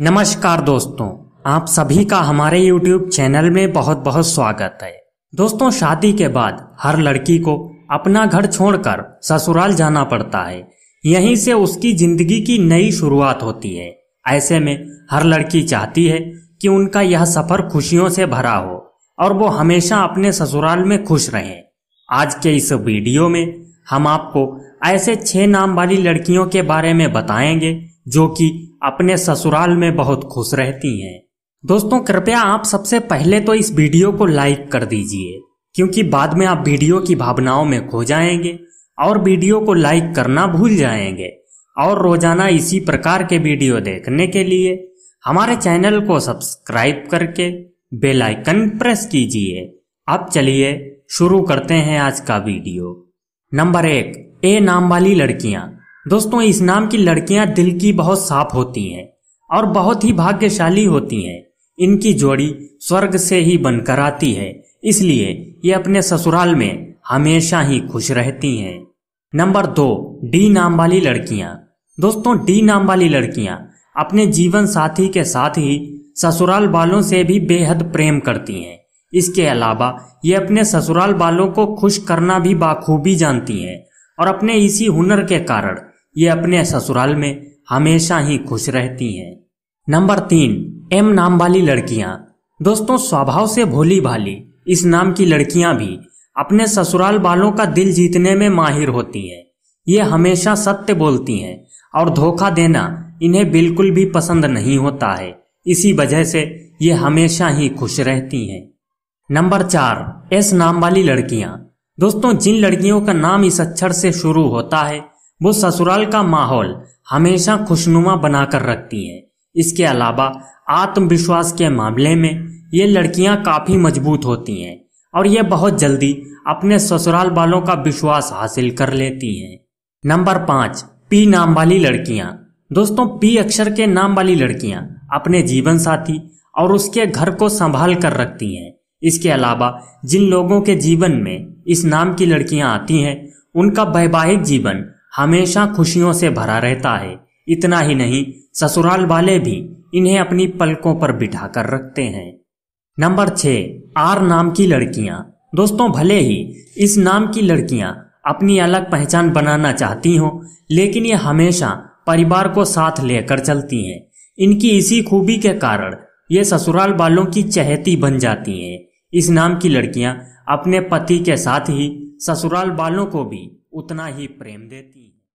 नमस्कार दोस्तों आप सभी का हमारे YouTube चैनल में बहुत बहुत स्वागत है दोस्तों शादी के बाद हर लड़की को अपना घर छोड़कर ससुराल जाना पड़ता है यहीं से उसकी जिंदगी की नई शुरुआत होती है ऐसे में हर लड़की चाहती है कि उनका यह सफर खुशियों से भरा हो और वो हमेशा अपने ससुराल में खुश रहे आज के इस वीडियो में हम आपको ऐसे छह नाम वाली लड़कियों के बारे में बताएंगे जो कि अपने ससुराल में बहुत खुश रहती हैं दोस्तों कृपया आप सबसे पहले तो इस वीडियो को लाइक कर दीजिए क्योंकि बाद में आप वीडियो की भावनाओं में खो जाएंगे और वीडियो को लाइक करना भूल जाएंगे और रोजाना इसी प्रकार के वीडियो देखने के लिए हमारे चैनल को सब्सक्राइब करके बेल आइकन प्रेस कीजिए अब चलिए शुरू करते हैं आज का वीडियो नंबर एक ए नाम वाली लड़कियां दोस्तों इस नाम की लड़कियां दिल की बहुत साफ होती हैं और बहुत ही भाग्यशाली होती हैं इनकी जोड़ी स्वर्ग से ही बनकर आती है इसलिए ये अपने ससुराल में हमेशा ही खुश रहती हैं नंबर दो डी नाम वाली लड़कियां दोस्तों डी नाम वाली लड़कियां अपने जीवन साथी के साथ ही ससुराल वालों से भी बेहद प्रेम करती हैं इसके अलावा ये अपने ससुराल वालों को खुश करना भी बाखूबी जानती हैं और अपने इसी हुनर के कारण ये अपने ससुराल में हमेशा ही खुश रहती हैं नंबर तीन एम नाम वाली लड़कियां दोस्तों स्वभाव से भोली भाली इस नाम की लड़कियां भी अपने ससुराल वालों का दिल जीतने में माहिर होती हैं ये हमेशा सत्य बोलती हैं और धोखा देना इन्हें बिल्कुल भी पसंद नहीं होता है इसी वजह से ये हमेशा ही खुश रहती हैं नंबर चार एस नाम वाली लड़कियां दोस्तों जिन लड़कियों का नाम इस अक्षर से शुरू होता है वो ससुराल का माहौल हमेशा खुशनुमा बनाकर रखती हैं इसके अलावा आत्मविश्वास के मामले में ये लड़कियां काफ़ी मजबूत होती हैं और ये बहुत जल्दी अपने ससुराल वालों का विश्वास हासिल कर लेती हैं नंबर पाँच पी नाम वाली लड़कियां दोस्तों पी अक्षर के नाम वाली लड़कियां अपने जीवन साथी और उसके घर को संभाल कर रखती हैं इसके अलावा जिन लोगों के जीवन में इस नाम की लड़कियां आती हैं उनका वैवाहिक जीवन हमेशा खुशियों से भरा रहता है इतना ही नहीं ससुराल वाले भी इन्हें अपनी पलकों पर बिठा कर रखते हैं नंबर छ आर नाम की लड़कियां दोस्तों भले ही इस नाम की लड़कियां अपनी अलग पहचान बनाना चाहती हों लेकिन ये हमेशा परिवार को साथ लेकर चलती हैं इनकी इसी खूबी के कारण ये ससुराल वालों की चहती बन जाती हैं इस नाम की लड़कियां अपने पति के साथ ही ससुराल वालों को भी उतना ही प्रेम देती